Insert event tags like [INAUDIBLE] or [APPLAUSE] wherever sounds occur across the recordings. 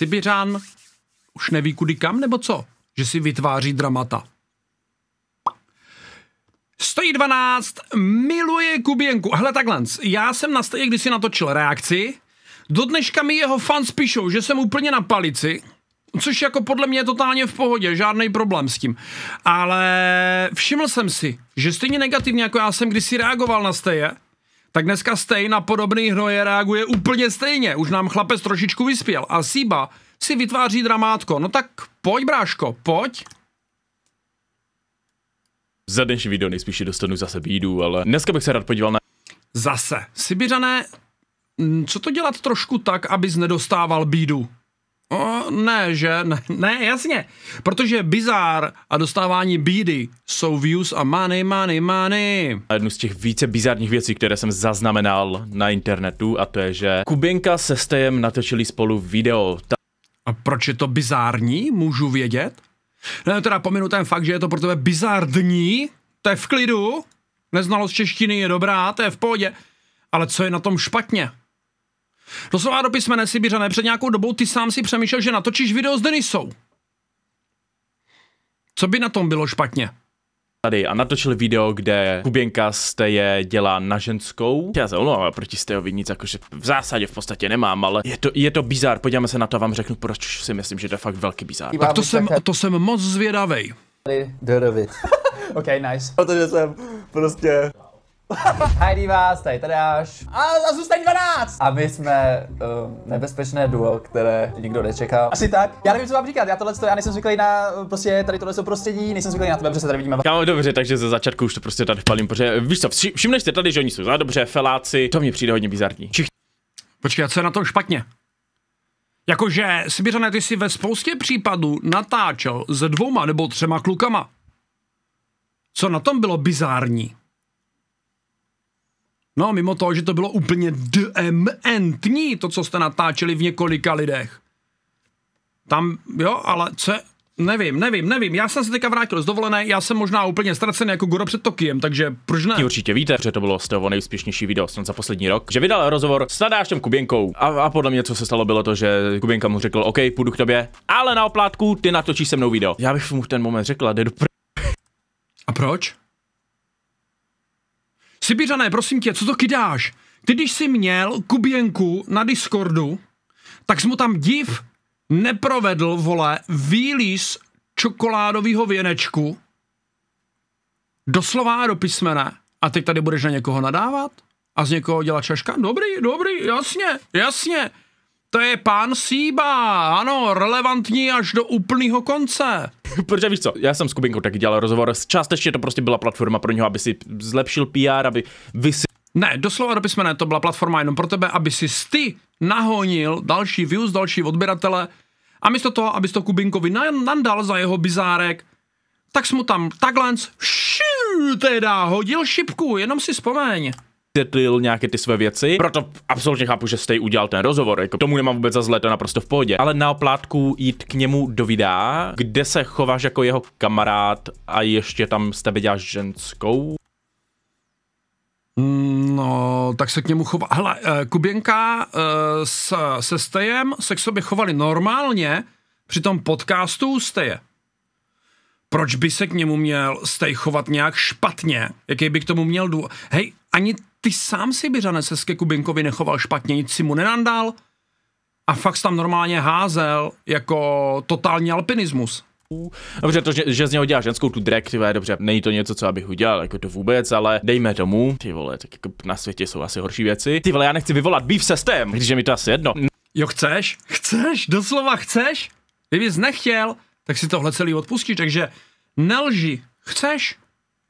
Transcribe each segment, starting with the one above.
Sibiřan už neví kudy kam, nebo co? Že si vytváří dramata. Stojí 12, miluje Kubienku. Hele takhle, já jsem na když kdysi natočil reakci, do dneška mi jeho fans píšou, že jsem úplně na palici, což jako podle mě je totálně v pohodě, žádný problém s tím. Ale všiml jsem si, že stejně negativně jako já jsem kdysi reagoval na steje, tak dneska stejně na podobný hnoje reaguje úplně stejně. Už nám chlapec trošičku vyspěl. A Siba si vytváří dramátko. No tak pojď, bráško, pojď. Za dnešní video nejspíš dostanu zase bídu, ale dneska bych se rád podíval na... Zase. Sibiřané, hm, co to dělat trošku tak, abys nedostával bídu? O, ne, že? Ne, ne, jasně. Protože bizár a dostávání bídy jsou views a money, money, money. A jednu z těch více bizarních věcí, které jsem zaznamenal na internetu, a to je, že Kubinka se Stejem natočili spolu video. Ta... A proč je to bizární? Můžu vědět? Ne, teda pominu ten fakt, že je to pro tebe bizardní. to je v klidu, neznalost češtiny je dobrá, to je v pohodě, ale co je na tom špatně? Doslova písmene si Sibiřané, před nějakou dobou ty sám si přemýšlel, že natočíš video s Denisou. Co by na tom bylo špatně? tady a natočil video, kde Kuběnka je dělá na ženskou. Já se omlouvám, proti Stejovi nic jakože v zásadě v podstatě nemám, ale je to, je to bizár, podíváme se na to a vám řeknu, proč si myslím, že to je fakt velký bizár. Tak to jsem, to jsem moc zvědavej. Tady do [LAUGHS] okay, nice. Protože jsem prostě Hajdy [LAUGHS] vás, tady až. A, a zůstaň 12! A my jsme uh, nebezpečné duo, které nikdo nečekal. Asi tak. Já nevím, co vám říkat, já tohle já nejsem zvyklý na uh, prostě tady tohle prostředí, nejsem zvyklý na to, protože se tady vidíme. Kámo, dobře, takže ze začátku už to prostě tady palím, protože eh, víš co, všimneš si tady, že oni jsou za no, dobře, feláci, to mi přijde hodně bizarní. Všichni. Počkej, a co je na tom špatně? Jakože, Sibiřané, ty jsi ve spoustě případů natáčel s dvouma nebo třema klukama. Co na tom bylo bizární? No, mimo toho, že to bylo úplně DMNtní, to, co jste natáčeli v několika lidech. Tam, jo, ale co Nevím, nevím, nevím. Já jsem se teďka vrátil z dovolené, já jsem možná úplně ztracený jako Goro před Tokiem, takže proč ne? Ty určitě víte, že to bylo z toho nejúspěšnější video snad za poslední rok, že vydal rozhovor s Tadášem Kuběnkou. A, a, podle mě, co se stalo, bylo to, že Kuběnka mu řekl, OK, půjdu k tobě, ale na oplátku ty natočíš se mnou video. Já bych mu v ten moment řekl, jde do pr... A proč? Sibiřané, prosím tě, co to kydáš? Ty, když jsi měl Kubienku na Discordu, tak jsi mu tam div neprovedl, vole, výliz čokoládového věnečku doslova do písmene a teď tady budeš na někoho nadávat a z někoho dělat češka? Dobrý, dobrý, jasně, jasně. To je pán Síba, ano, relevantní až do úplného konce. Protože víš co, já jsem s Kubinkou taky dělal rozhovor, částečně to prostě byla platforma pro něho, aby si zlepšil PR, aby si... Ne, doslova do písmene, to byla platforma jenom pro tebe, aby si ty nahonil další views, další odběratele a místo toho, abys to Kubinkovi nandal za jeho bizárek, tak jsi mu tam takhle teda hodil šipku, jenom si vzpomeň vysvětlil nějaké ty své věci. Proto absolutně chápu, že jste udělal ten rozhovor. Jako tomu nemám vůbec za zlé, to je naprosto v pohodě. Ale na oplátku jít k němu do videa, kde se chováš jako jeho kamarád a ještě tam s tebe děláš ženskou. Mm, no, tak se k němu chová. Hele, eh, Kuběnka eh, s, se Stejem se k sobě chovali normálně, při tom podcastu Steje. Proč by se k němu měl Stej chovat nějak špatně? Jaký by k tomu měl důvod? Hej, ani ty sám si řane se ke Kubinkovi nechoval špatně, nic si mu nenandal a fakt tam normálně házel jako totální alpinismus. Dobře, to, že, že z něho dělá ženskou tu drag, ty vole, dobře, není to něco, co abych udělal, jako to vůbec, ale dejme tomu, ty vole, tak jako na světě jsou asi horší věci. Ty vole, já nechci vyvolat beef systém, když je mi to asi jedno. Jo, chceš? Chceš? Doslova chceš? Kdyby jsi nechtěl, tak si tohle celý odpustíš, takže nelži. Chceš?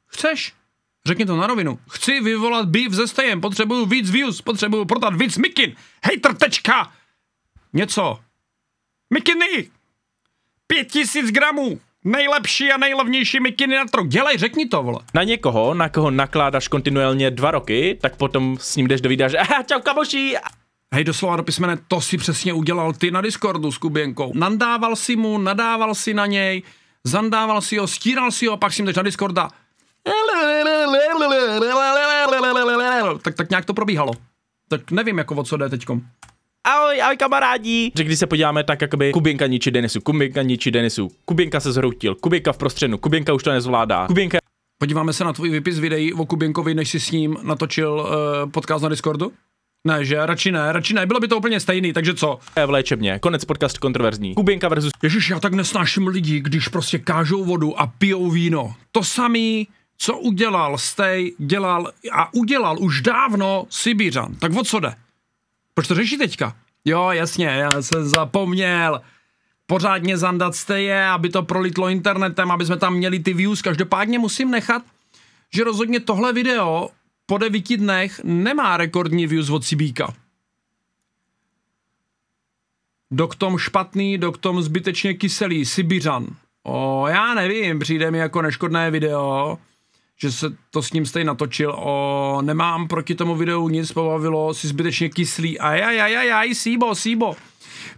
Chceš? Řekni to na rovinu. Chci vyvolat býv ze stejem, potřebuju víc views, potřebuju prodat víc mikin. Hater tečka. Něco. Mikiny. Pět tisíc gramů. Nejlepší a nejlevnější mikiny na trhu. Dělej, řekni to, vole. Na někoho, na koho nakládáš kontinuálně dva roky, tak potom s ním jdeš do videa, že aha, čau kamoši, Hej, doslova do písmene, to si přesně udělal ty na Discordu s Kuběnkou. Nandával si mu, nadával si na něj, zandával si ho, stíral si ho, pak si jdeš na Discorda. Tak, tak nějak to probíhalo. Tak nevím, jako o co jde teďkom. Ahoj, ahoj kamarádi. Že když se podíváme tak jakoby Kubinka ničí Denisu, Kubinka ničí Denisu, Kubinka se zhroutil, Kubinka v prostřednu, Kubinka už to nezvládá, Kubinka... Podíváme se na tvůj výpis videí o Kubinkovi, než jsi s ním natočil uh, podcast na Discordu? Ne, že radši ne, radši ne, bylo by to úplně stejný, takže co? Eh, v léčebně, konec podcast kontroverzní. Kubinka versus... Ježiš, já tak nesnáším lidi, když prostě kážou vodu a pijou víno. To samý co udělal Stej, dělal a udělal už dávno Sibířan. Tak o co jde? Proč to řeší teďka? Jo, jasně, já jsem zapomněl pořádně zandat steje, aby to prolitlo internetem, aby jsme tam měli ty views. Každopádně musím nechat, že rozhodně tohle video po devíti dnech nemá rekordní views od Sibíka. Doktom špatný, doktom zbytečně kyselý, Sibířan. O, já nevím, přijde mi jako neškodné video že se to s ním stejně natočil. O, nemám proti tomu videu nic, pobavilo si zbytečně kyslý. já, síbo, síbo.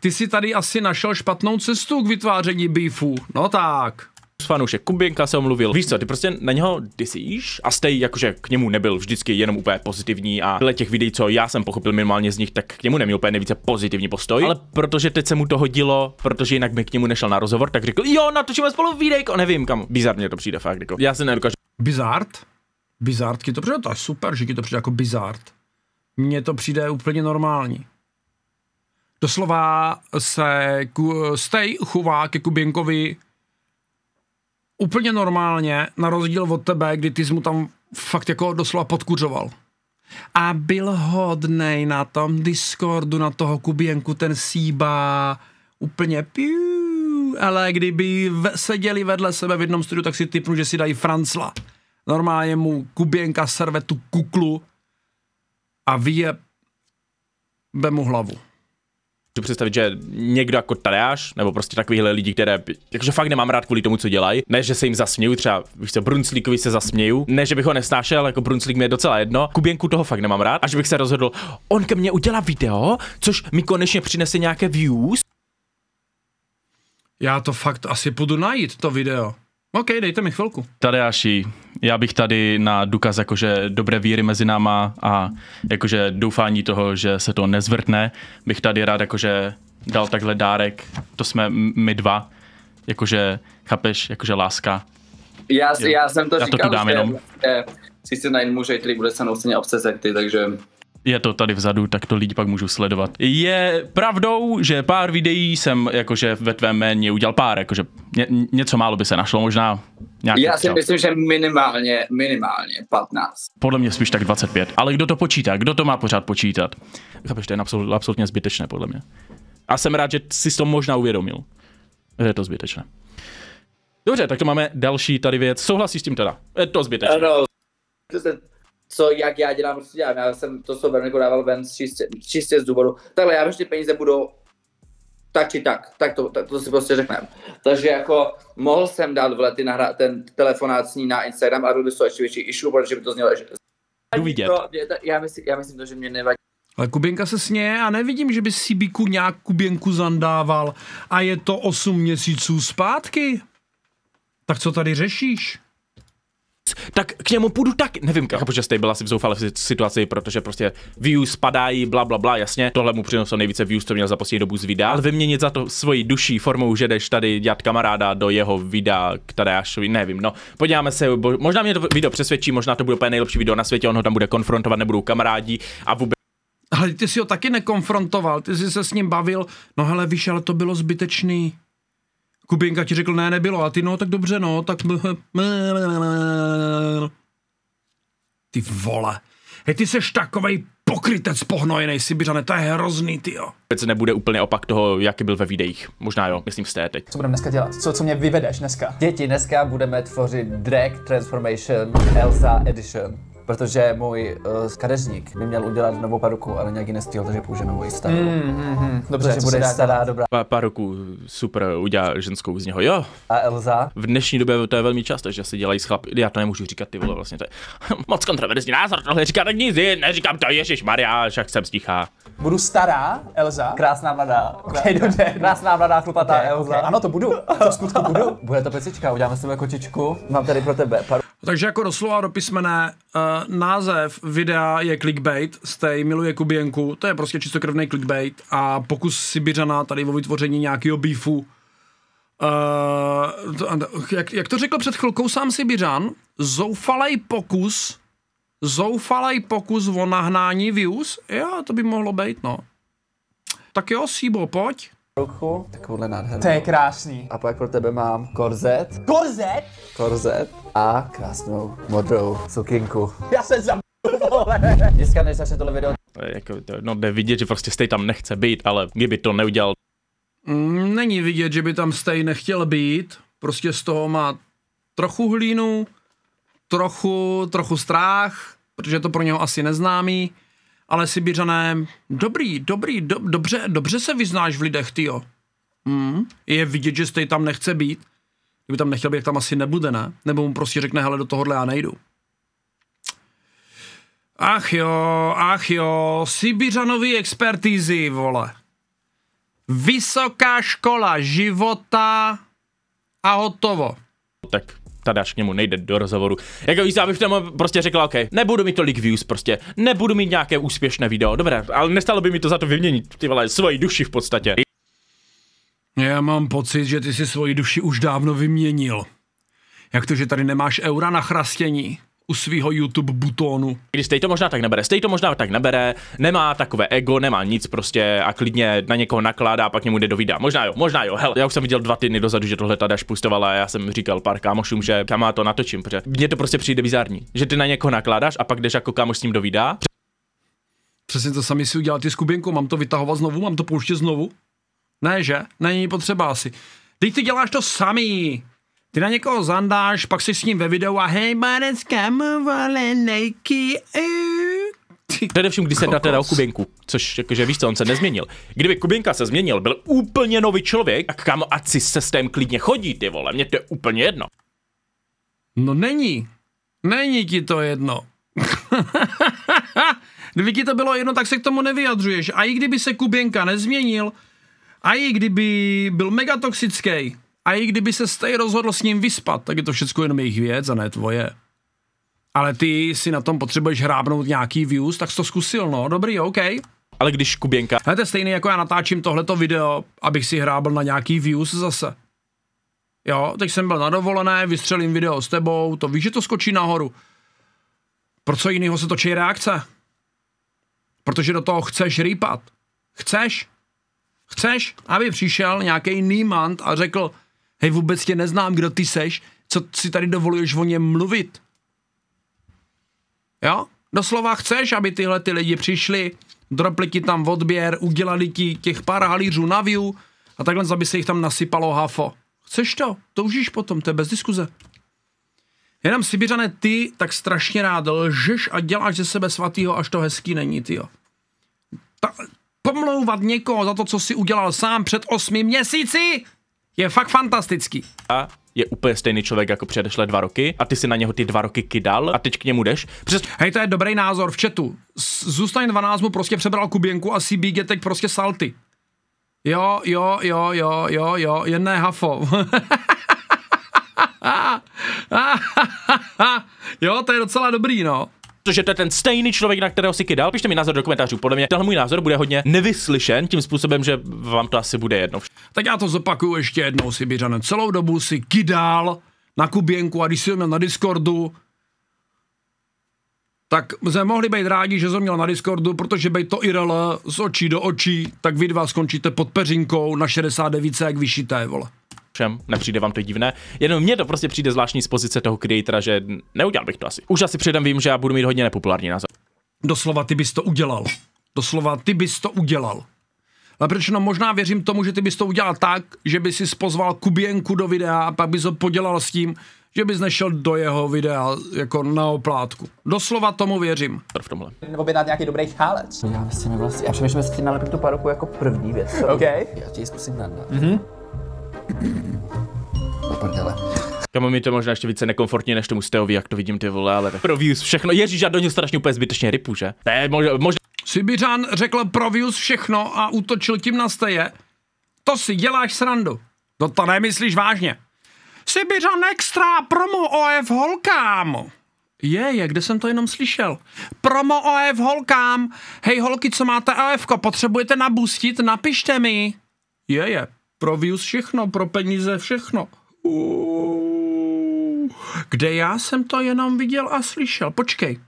Ty si tady asi našel špatnou cestu k vytváření beefů. No tak fanoušek Kubinka se omluvil. Víš co, ty prostě na něho disíš a stej jakože k němu nebyl vždycky jenom úplně pozitivní a dle těch videí, co já jsem pochopil minimálně z nich, tak k němu neměl úplně nejvíce pozitivní postoj, ale protože teď se mu to hodilo, protože jinak by k němu nešel na rozhovor, tak řekl, jo, natočíme spolu videjko, nevím kam. Bizarně to přijde fakt, jako. Já se nedokážu. Bizard? Bizard to přijde? To je super, že ti to přijde jako bizard. Mně to přijde úplně normální. Doslova se stej chová ke Kubinkovi úplně normálně, na rozdíl od tebe, kdy ty jsi mu tam fakt jako doslova podkuřoval. A byl hodnej na tom Discordu, na toho Kubienku, ten síba, úplně piu, ale kdyby seděli vedle sebe v jednom studiu, tak si typnu, že si dají Francla. Normálně mu Kubienka serve tu kuklu a vyjebe mu hlavu. Můžu představit, že někdo jako Tadeáš, nebo prostě takovýhle lidi, které jakože fakt nemám rád kvůli tomu, co dělají. Ne, že se jim zasměju, třeba víš co, Brunclíkovi se zasměju. Ne, že bych ho nesnášel, ale jako Brunclík mi je docela jedno. Kuběnku toho fakt nemám rád. Až bych se rozhodl, on ke mně udělá video, což mi konečně přinese nějaké views. Já to fakt asi půjdu najít, to video. OK, dejte mi chvilku. Tadeáši, já bych tady na důkaz jakože dobré víry mezi náma a jakože doufání toho, že se to nezvrtne, bych tady rád jakože dal takhle dárek, to jsme my dva, jakože, chápeš, jakože láska. Já, já jsem to já říkal, to tu dám že, jenom. že si si najít muže, který bude se mnou obsezet, takže je to tady vzadu, tak to lidi pak můžou sledovat. Je pravdou, že pár videí jsem jakože ve tvém jméně udělal pár, jakože ně, něco málo by se našlo, možná nějaké. Já si myslím, že minimálně, minimálně 15. Podle mě spíš tak 25, ale kdo to počítá, kdo to má pořád počítat? Chápeš, to je absolut, absolutně zbytečné podle mě. A jsem rád, že jsi to možná uvědomil, že je to zbytečné. Dobře, tak to máme další tady věc. Souhlasíš s tím teda? Je to zbytečné. Ano, to se co, jak já dělám, co dělám. Já jsem to Soberniku dával ven čistě, čistě z důvodu. Takhle, já vím, že ty peníze budou tak či tak, tak to, tak to si prostě řekneme. Takže jako mohl jsem dát vle na ten telefonát s ní na Instagram a byl by to ještě větší issue, protože by to znělo ještě... Vidět. To, já, myslím, já myslím to, že mě nevadí. Ale Kuběnka se sněje a nevidím, že by Sibiku nějak Kuběnku zandával a je to 8 měsíců zpátky. Tak co tady řešíš? tak k němu půjdu tak. Nevím, jak že jste byla si v zoufalé situaci, protože prostě views padají, bla, bla, bla, jasně. Tohle mu přineslo nejvíce views, co měl za poslední dobu z videa. Ale vyměnit za to svoji duší formou, že jdeš tady dělat kamaráda do jeho videa které až nevím. No, podíváme se, bo, možná mě to video přesvědčí, možná to bude úplně nejlepší video na světě, on ho tam bude konfrontovat, nebudou kamarádi a vůbec ale ty si ho taky nekonfrontoval, ty jsi se s ním bavil, no hele, víš, ale to bylo zbytečný. Kupinka ti řekl, ne, nebylo, a ty no, tak dobře, no, tak... Ty vole. Hej, ty seš takovej pokrytec pohnojenej Sibiřane, to je hrozný, ty jo. Teď nebude úplně opak toho, jaký byl ve videích. Možná jo, myslím z té teď. Co budeme dneska dělat? Co, co mě vyvedeš dneska? Děti, dneska budeme tvořit Drag Transformation Elsa Edition protože můj uh, eh, kadeřník by měl udělat novou paruku, ale nějak ji nestihl, takže použije novou starou. Mm, mm, mm. Dobře, protože bude stará, dělat? dobrá. Pa, paruku super, udělá ženskou z něho, jo. A Elza? V dnešní době to je velmi často, že se dělají s chlapy, já to nemůžu říkat, ty vole, vlastně to je [LAUGHS] moc kontroverzní názor, tohle říká tak nic, neříkám to, Ježíš Maria, však jsem stichá. Budu stará, Elza. Krásná mladá. Okay, [LAUGHS] dobře. Krásná mladá chlupatá okay, Elza. Okay. Ano, to budu. [LAUGHS] To skutku budu. Bude to pecička, uděláme si kočičku. Mám tady pro tebe paru takže jako doslova do písmene, uh, název videa je clickbait, stej miluje Kubienku, to je prostě čistokrvný clickbait a pokus Sibiřana tady o vytvoření nějakého beefu. Uh, to, jak, jak to řekl před chvilkou sám Sibiřan, zoufalej pokus, zoufalej pokus o nahnání views, jo, to by mohlo být, no. Tak jo, sibo pojď ruchu. Takovouhle nádhernou. To je krásný. A pak pro tebe mám korzet. Korzet? Korzet a krásnou modrou sukinku. Já se za Dneska než začne tohle video. Eh, jako, to, no jde vidět, že prostě stej tam nechce být, ale kdyby to neudělal. Mm, není vidět, že by tam stej nechtěl být. Prostě z toho má trochu hlínu, trochu, trochu strach, protože to pro něho asi neznámý ale Sibiřané, dobrý, dobrý, do, dobře, dobře se vyznáš v lidech, tyjo. Mm. Je vidět, že jste tam nechce být. Kdyby tam nechtěl být, tam asi nebude, ne? Nebo mu prostě řekne, hele, do tohohle já nejdu. Ach jo, ach jo, Sibiřanový expertízy, vole. Vysoká škola života a hotovo. Tak až k němu nejde do rozhovoru. Jako víš, abych tam prostě řekla, OK, nebudu mít tolik views prostě, nebudu mít nějaké úspěšné video, dobré, ale nestalo by mi to za to vyměnit, ty vole, svoji duši v podstatě. Já mám pocit, že ty si svoji duši už dávno vyměnil. Jak to, že tady nemáš eura na chrastění? u svého YouTube butonu. Když Stej to možná tak nebere, Stej to možná tak nebere, nemá takové ego, nemá nic prostě a klidně na někoho nakládá, pak němu jde do videa. Možná jo, možná jo, hele, já už jsem viděl dva týdny dozadu, že tohle tady pustovala a já jsem říkal pár kámošům, že kama to natočím, protože mně to prostě přijde bizarní, že ty na někoho nakládáš a pak jdeš jako kámoš s ním do videa. Přesně to sami si udělat ty s Kubinkou, mám to vytahovat znovu, mám to pouštět znovu? Ne, že? Není potřeba asi. Teď ty děláš to samý. Ty na někoho zandáš, pak si s ním ve videu a hej, manec, vole, nejky, e? Především, když se dáte teda Kubinku, což jakože víš co, on se nezměnil. Kdyby Kubinka se změnil, byl úplně nový člověk, a kam ať si se s tém klidně chodí, ty vole, mě to je úplně jedno. No není. Není ti to jedno. [LAUGHS] kdyby ti to bylo jedno, tak se k tomu nevyjadřuješ. A i kdyby se Kubinka nezměnil, a i kdyby byl megatoxický, a i kdyby se stej rozhodl s ním vyspat, tak je to všechno jenom jejich věc a ne tvoje. Ale ty si na tom potřebuješ hrábnout nějaký views, tak jsi to zkusil, no, dobrý, OK. Ale když Kuběnka... Hele, to je stejný, jako já natáčím tohleto video, abych si hrábl na nějaký views zase. Jo, teď jsem byl na dovolené, vystřelím video s tebou, to víš, že to skočí nahoru. Pro co jiného se točí reakce? Protože do toho chceš rýpat. Chceš? Chceš, aby přišel nějaký nímant a řekl, hej, vůbec tě neznám, kdo ty seš, co si tady dovoluješ o něm mluvit. Jo? Doslova chceš, aby tyhle ty lidi přišli, dropli ti tam odběr, udělali ti těch pár halířů na view a takhle, aby se jich tam nasypalo hafo. Chceš to? Toužíš potom, to je bez diskuze. Jenom Sibiřané, ty tak strašně rád lžeš a děláš ze sebe svatýho, až to hezký není, ty jo. Ta, pomlouvat někoho za to, co si udělal sám před osmi měsíci, je fakt fantastický. A je úplně stejný člověk jako předešle dva roky a ty si na něho ty dva roky kydal a teď k němu jdeš. Přes... Hej, to je dobrý názor v chatu. Zůstaň 12 mu prostě přebral Kuběnku a CBG teď prostě salty. Jo, jo, jo, jo, jo, jo, jen hafo. [LAUGHS] jo, to je docela dobrý, no protože to je ten stejný člověk, na kterého si kydal. Pište mi názor do komentářů. Podle mě tenhle můj názor bude hodně nevyslyšen tím způsobem, že vám to asi bude jedno. Tak já to zopakuju ještě jednou, Si Sibiřane. Celou dobu si kydal na Kuběnku a když si ho měl na Discordu, tak jsme mohli být rádi, že jsem měl na Discordu, protože by to IRL z očí do očí, tak vy dva skončíte pod peřinkou na 69, jak vyšité, vole všem, nepřijde vám to divné. Jenom mně to prostě přijde zvláštní z pozice toho creatora, že neudělal bych to asi. Už asi předem vím, že já budu mít hodně nepopulární názor. Doslova ty bys to udělal. Doslova ty bys to udělal. Ale proč no možná věřím tomu, že ty bys to udělal tak, že bys si pozval Kubienku do videa a pak bys ho podělal s tím, že bys nešel do jeho videa jako na oplátku. Doslova tomu věřím. V tomhle. Nebo by dát nějaký dobrý chálec. Já, vlastně, já přemýšlím, jestli nalepím tu paruku jako první věc. OK. Já ti ji zkusím nadat. Mm-hmm. Kamo mi to možná ještě více nekomfortně než tomu Steovi, jak to vidím ty vole, ale pro views všechno. Ježíš, já do něj strašně úplně zbytečně rypu, že? To je možná... Mož... Sibiřan řekl pro views všechno a útočil tím na steje. To si děláš srandu. To no to nemyslíš vážně. Sibiřan extra promo OF holkám. Je, je, kde jsem to jenom slyšel. Promo OF holkám. Hej holky, co máte OF, potřebujete nabustit, napište mi. Je, je pro views všechno, pro peníze všechno. Uuu. Kde já jsem to jenom viděl a slyšel. Počkej.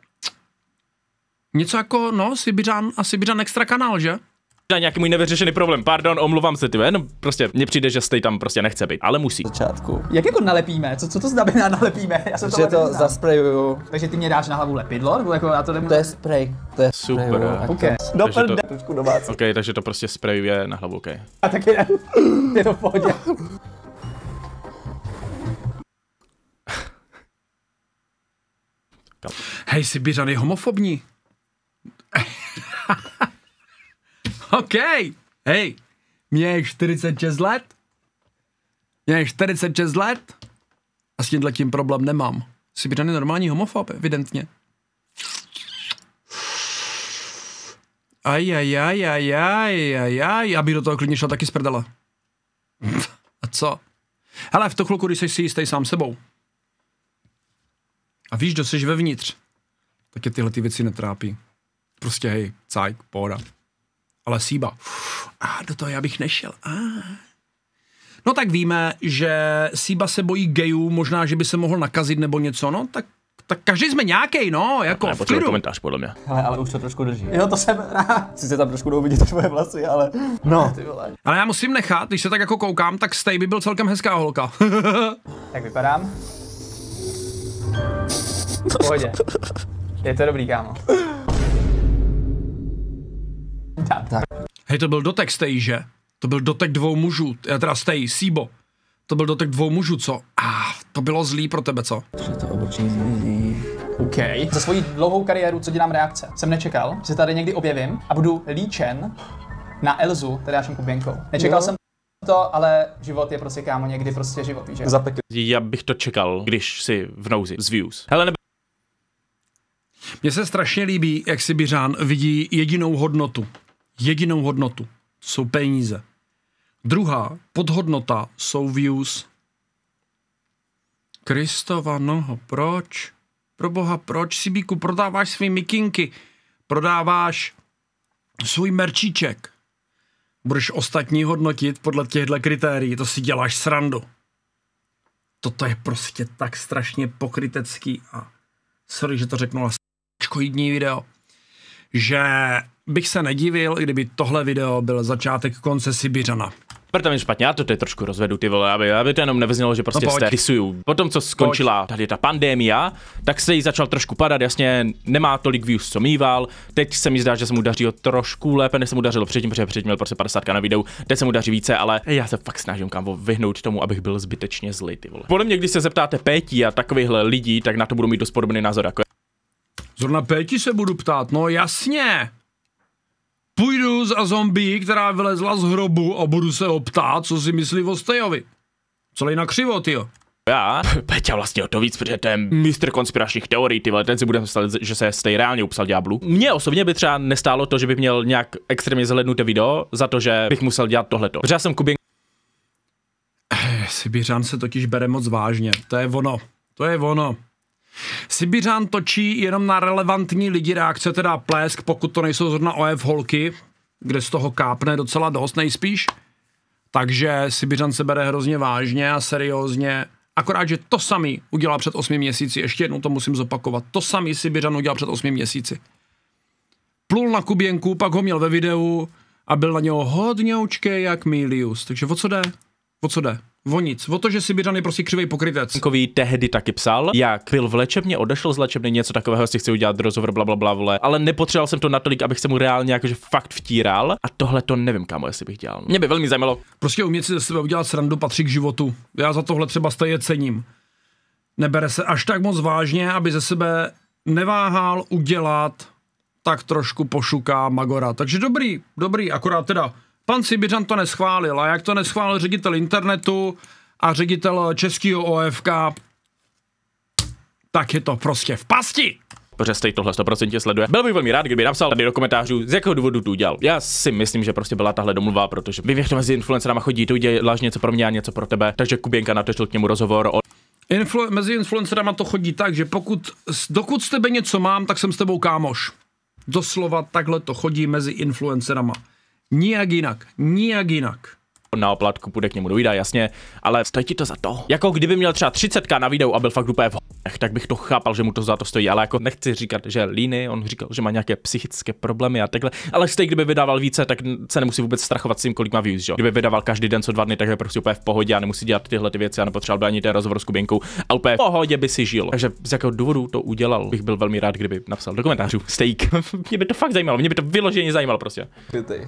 Něco jako, no, Sibiřan a Sibiřan extra kanál, že? možná nějaký můj nevyřešený problém. Pardon, omluvám se, ty no prostě mně přijde, že stej tam prostě nechce být, ale musí. Začátku. Jak jako nalepíme? Co, co to znamená nalepíme? Já jsem že to, to zasprejuju. Takže ty mě dáš na hlavu lepidlo? Nebo jako já to nemůžu... To je spray. To je Super. Sprayuju, okay. To... OK, takže to prostě sprayuje na hlavu, OK. A taky ne. [LAUGHS] je to v pohodě. Hej, Sibiřan je homofobní. [LAUGHS] OK. Hej, mě je 46 let. Mě je 46 let. A s tímhle tím problém nemám. Jsi by normální homofob, evidentně. Aj, aj, aj, aj, aj, aj, aj, aby do toho klidně šel taky z prdele. A co? Hele, v tu chvilku, když jsi si jistý sám sebou a víš, kdo jsi vevnitř, tak je tyhle ty věci netrápí. Prostě hej, cajk, pohoda. Ale Síba, a do toho já bych nešel. A. No tak víme, že Síba se bojí gejů, možná, že by se mohl nakazit nebo něco, no tak tak každý jsme nějaký, no, jako ne, v klidu. komentář, podle mě. Ale, ale už to trošku drží. Jo, to jsem rád. Sice tam trošku jdou to tvoje vlasy, ale... No. Ty vole. Ale já musím nechat, když se tak jako koukám, tak Stay by byl celkem hezká holka. [LAUGHS] tak vypadám. V pohodě. Je to dobrý, kámo. Hej, to byl dotek že? To byl dotek dvou mužů, Já eh, teda stej, síbo. To byl dotek dvou mužů, co? A ah, to bylo zlý pro tebe, co? je to obočí zlý. OK. Za svoji dlouhou kariéru, co dělám reakce, jsem nečekal, že se tady někdy objevím a budu líčen na Elzu, teda jsem Kuběnkou. Nečekal jo. jsem to, ale život je prostě kámo někdy prostě život, že? Zapekl. Já bych to čekal, když si v nouzi z views. Hele, nebe... Mně se strašně líbí, jak si Byřán vidí jedinou hodnotu jedinou hodnotu, jsou peníze. Druhá podhodnota jsou views. Kristova noho, proč? Pro boha, proč, Sibíku, prodáváš svý mikinky, prodáváš svůj merčíček. Budeš ostatní hodnotit podle těchto kritérií, to si děláš srandu. Toto je prostě tak strašně pokrytecký a sorry, že to řeknu, ale video, že bych se nedivil, kdyby tohle video byl začátek konce Sibiřana. Proto mi špatně, já to tady trošku rozvedu, ty vole, aby, aby to jenom nevyznělo, že prostě no pojď. jste Potom, co skončila pojď. tady ta pandémia, tak se jí začal trošku padat, jasně, nemá tolik views, co mýval. Teď se mi zdá, že se mu daří trošku lépe, než se mu dařilo předtím, protože předtím měl prostě 50 na videu, teď se mu daří více, ale já se fakt snažím kam vyhnout tomu, abych byl zbytečně zlý, ty vole. Podle mě, když se zeptáte Pétí a takovýchhle lidí, tak na to budu mít dost podobný názor jako Zrovna Péti se budu ptát, no jasně půjdu za zombie, která vylezla z hrobu a budu se ho ptát, co si myslí o Stejovi. Co na křivo, jo. Já? [LAUGHS] Peťa vlastně o to víc, protože to je mistr konspiračních teorií, ty ten si bude myslet, že se stej reálně upsal ďáblu. Mně osobně by třeba nestálo to, že bych měl nějak extrémně zhlednuté video za to, že bych musel dělat tohleto. Protože já jsem Kubin... Eh, Sibiřan se totiž bere moc vážně, to je ono, to je ono. Sibiřán točí jenom na relevantní lidi reakce, teda plesk, pokud to nejsou zrovna OF holky, kde z toho kápne docela dost nejspíš. Takže Sibiřan se bere hrozně vážně a seriózně. Akorát, že to samý udělal před 8 měsíci, ještě jednou to musím zopakovat, to samý Sibiřan udělal před 8 měsíci. Plul na Kuběnku, pak ho měl ve videu a byl na něho hodně učkej jak Milius. Takže o co jde? O co jde? O nic. O to, že si je prostě křivý pokrytec. Kový tehdy taky psal, jak byl v léčebně, odešel z léčebny, něco takového si chci udělat rozhovor, bla, bla, bla, vole. Ale nepotřeboval jsem to natolik, abych se mu reálně jakože fakt vtíral. A tohle to nevím, kámo, jestli bych dělal. Mě by velmi zajímalo. Prostě umět si ze sebe udělat srandu patří k životu. Já za tohle třeba stejně cením. Nebere se až tak moc vážně, aby ze sebe neváhal udělat tak trošku pošuká Magora. Takže dobrý, dobrý, akorát teda Pan Sibiřan to neschválil a jak to neschválil ředitel internetu a ředitel českého OFK, tak je to prostě v pasti protože stej tohle 100% sleduje. Byl bych velmi rád, kdyby napsal tady do komentářů, z jakého důvodu to udělal. Já si myslím, že prostě byla tahle domluva, protože vy věřte mezi influencerama chodí, to uděláš něco pro mě a něco pro tebe. Takže Kuběnka natočil k němu rozhovor o Influ- mezi influencerama to chodí tak, že pokud, dokud s tebe něco mám, tak jsem s tebou kámoš. Doslova takhle to chodí mezi influencerama. Nijak jinak. Nijak jinak na oplatku půjde k němu do videa, jasně, ale stojí ti to za to. Jako kdyby měl třeba 30k na videu a byl fakt úplně v hodech, tak bych to chápal, že mu to za to stojí, ale jako nechci říkat, že líny, on říkal, že má nějaké psychické problémy a takhle, ale stejně kdyby vydával více, tak se nemusí vůbec strachovat s tím, kolik má views, že? Kdyby vydával každý den co dva dny, tak je prostě úplně v pohodě a nemusí dělat tyhle ty věci a nepotřeboval ani ten rozhovor s Kubinkou a úplně v pohodě by si žil. Takže z jakého důvodu to udělal, bych byl velmi rád, kdyby napsal do komentářů steak. [LAUGHS] mě by to fakt zajímalo, mě by to vyloženě zajímalo prostě.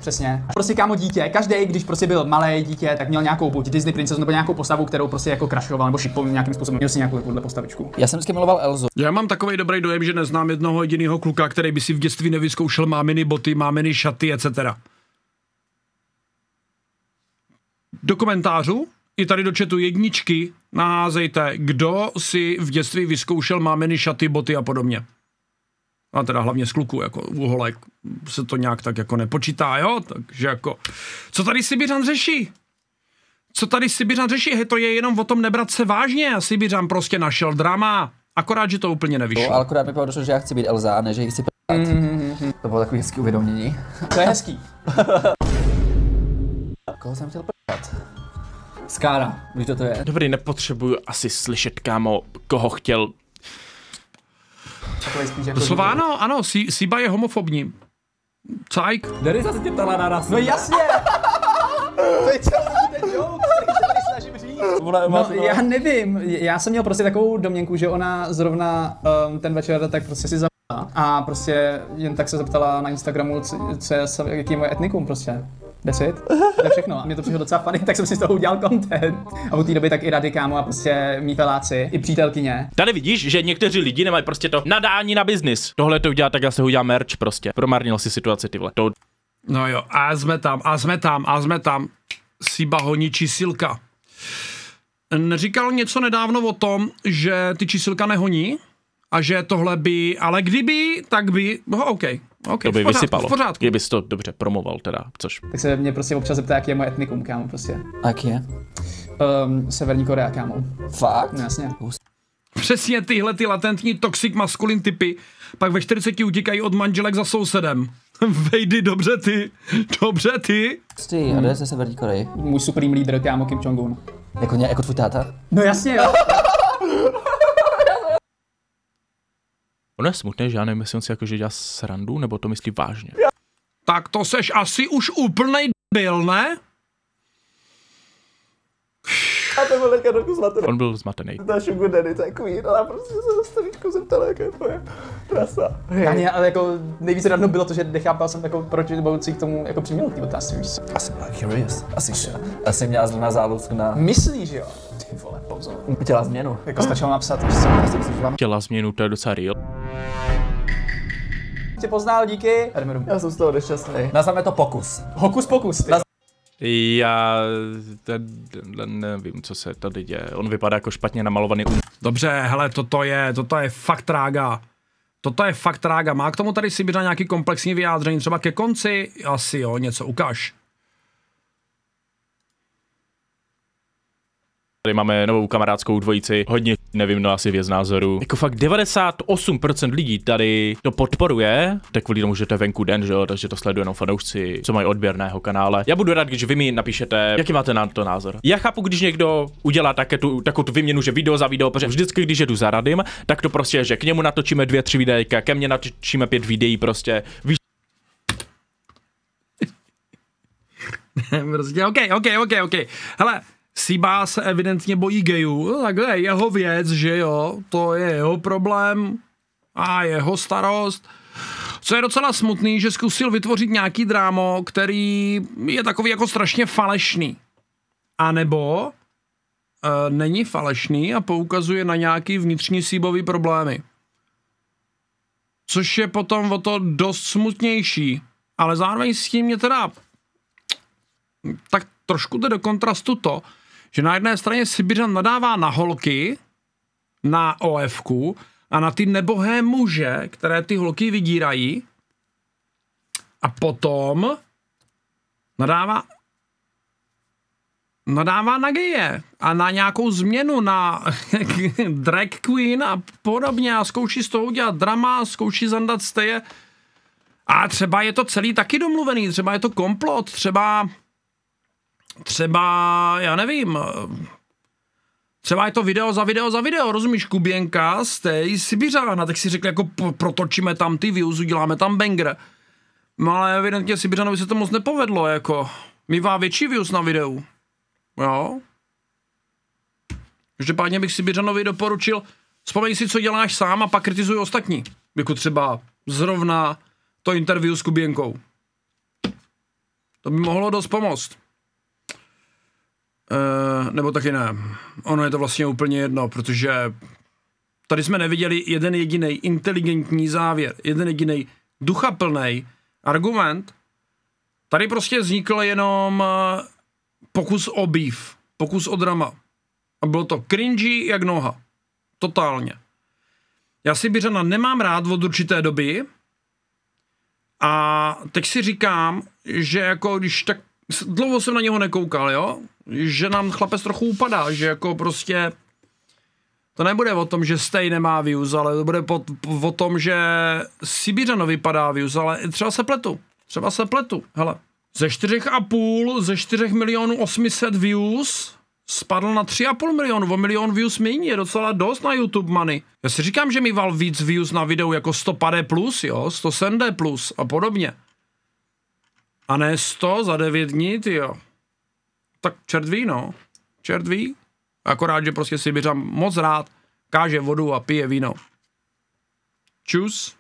Přesně. Prostě kámo dítě, každý, když prostě byl malý, dítě, tak měl nějakou buď Disney princeznu nebo nějakou postavu, kterou prostě jako krašoval nebo šipoval nějakým způsobem. Měl si nějakou takovou postavičku. Já jsem vždycky miloval Elzu. Já mám takový dobrý dojem, že neznám jednoho jediného kluka, který by si v dětství nevyzkoušel máminy boty, máminy šaty, etc. Do komentářů i tady do četu jedničky naházejte, kdo si v dětství vyzkoušel mámeny šaty, boty a podobně a teda hlavně z kluku, jako u holek se to nějak tak jako nepočítá, jo, takže jako, co tady Sibiřan řeší? Co tady Sibiřan řeší? He, to je jenom o tom nebrat se vážně a Sibiřan prostě našel drama, akorát, že to úplně nevyšlo. To ale akorát mi povedlo, že já chci být Elza, ne, že ji chci p***at. Mm-hmm. To bylo takový hezký uvědomění. [LAUGHS] To je hezký. [LAUGHS] Koho jsem chtěl p***at? Skára, víš, to je? Dobrý, nepotřebuju asi slyšet, kámo, koho chtěl jako Doslova ano, ano, Siba je homofobní. Cajk. Derisa se tě ptala na nás. No jasně! [LAUGHS] to je celý joke, Ona, no, já nevím, já jsem měl prostě takovou domněnku, že ona zrovna um, ten večer tak prostě si zapala a prostě jen tak se zeptala na Instagramu, co, co je, jaký je moje etnikum prostě. Deset? To je všechno. A mě to přišlo docela funny, tak jsem si z toho udělal content. A od té doby tak i rady kámo a prostě mý peláci, i přítelkyně. Tady vidíš, že někteří lidi nemají prostě to nadání na biznis. Tohle to udělá, tak já se udělám merch prostě. Promarnil si situaci tyhle. To... No jo, a jsme tam, a jsme tam, a jsme tam. Siba honí čísilka. Říkal něco nedávno o tom, že ty čísilka nehoní? a že tohle by, ale kdyby, tak by, no OK, Okay, to by v pořádku, vysypalo, kdyby to dobře promoval teda, což. Tak se mě prostě občas zeptá, jaký je moje etnikum, kámo, prostě. A jak je? Um, Severní Korea, kámo. Fakt? No, jasně. Přesně tyhle ty latentní toxic maskulin typy pak ve 40 utíkají od manželek za sousedem. [LAUGHS] Vejdy, dobře ty, dobře ty. Ty, prostě a jde ze Severní Koreji. Můj supreme lídr, kámo, Kim Jong-un. Jako, ně, jako tvůj táta? No jasně, jo. Ono je smutné, že já nevím, jestli on si jakože dělá srandu, nebo to myslí vážně. Tak to seš asi už úplnej byl, ne? A to byl teďka trochu zmatený. On byl zmatený. Na Ta Shugudeny, to je queen, jako ale prostě se stavíčko zeptala, jaké to je trasa. Já mě, ale jako nejvíc radno bylo to, že nechápal jsem, jako, proč budoucí k tomu jako přiměl ty otázky, víš Asi byla curious. Asi, asi měla zrovna záluzku na... Myslíš, jo? vole, pozor. Chtěla změnu. Jako stačilo napsat, že jsem prostě Chtěla změnu, to je docela real tě poznal, díky. Admiru. Já jsem z toho nešťastný. Nazveme to pokus. Hokus pokus, ty. Naz... Já nevím, co se tady děje. On vypadá jako špatně namalovaný um. Dobře, hele, toto je, toto je fakt trága. Toto je fakt trága. Má k tomu tady si být nějaký komplexní vyjádření, třeba ke konci? Asi jo, něco ukáž. Tady máme novou kamarádskou dvojici, hodně nevím, no asi věc názoru. Jako fakt 98% lidí tady to podporuje, tak kvůli tomu, že to je venku den, že jo, takže to sledují jenom fanoušci, co mají odběrného kanále. Já budu rád, když vy mi napíšete, jaký máte na to názor. Já chápu, když někdo udělá také tu, takovou tu výměnu, že video za video, protože vždycky, když jedu za radím, tak to prostě, že k němu natočíme dvě, tři videjka, ke mně natočíme pět videí, prostě víš. prostě, [LAUGHS] OK, OK, OK, OK. Hele, Siba se evidentně bojí gejů, no, takhle je jeho věc, že jo, to je jeho problém a jeho starost. Co je docela smutný, že zkusil vytvořit nějaký drámo, který je takový jako strašně falešný. A nebo e, není falešný a poukazuje na nějaký vnitřní síbový problémy. Což je potom o to dost smutnější. Ale zároveň s tím mě teda tak trošku jde do kontrastu to, že na jedné straně Sibiřan nadává na holky, na olevku a na ty nebohé muže, které ty holky vydírají a potom nadává nadává na geje a na nějakou změnu, na [LAUGHS] drag queen a podobně a zkouší z toho udělat drama, zkouší zandat steje a třeba je to celý taky domluvený, třeba je to komplot, třeba třeba, já nevím, třeba je to video za video za video, rozumíš, Kuběnka z té Sibiřána, tak si řekl, jako protočíme tam ty views, uděláme tam banger. No ale evidentně Sibiřanovi se to moc nepovedlo, jako. Mívá větší views na videu. Jo. Každopádně bych Sibiřanovi doporučil, vzpomeň si, co děláš sám a pak kritizuj ostatní. Jako třeba zrovna to interview s Kuběnkou. To by mohlo dost pomoct. Eh, nebo taky ne. Ono je to vlastně úplně jedno, protože tady jsme neviděli jeden jediný inteligentní závěr, jeden jediný duchaplný argument. Tady prostě vznikl jenom eh, pokus o býv, pokus o drama. A bylo to cringy jak noha. Totálně. Já si Byřana nemám rád od určité doby a teď si říkám, že jako když tak dlouho jsem na něho nekoukal, jo? Že nám chlapec trochu upadá, že jako prostě to nebude o tom, že Stej nemá views, ale to bude po, po, o tom, že Sibířano vypadá views, ale třeba se pletu. Třeba se pletu. Hele, ze 4,5, ze 4 milionů 800 views spadl na 3,5 milionu, o milion views méně, je docela dost na YouTube money. Já si říkám, že mi val víc views na videu jako 100 plus, jo, 100 plus a podobně. A ne 100 za 9 dní, jo. Tak čert ví, no. Čert ví. Akorát, že prostě si Sibiřan moc rád káže vodu a pije víno. Čus.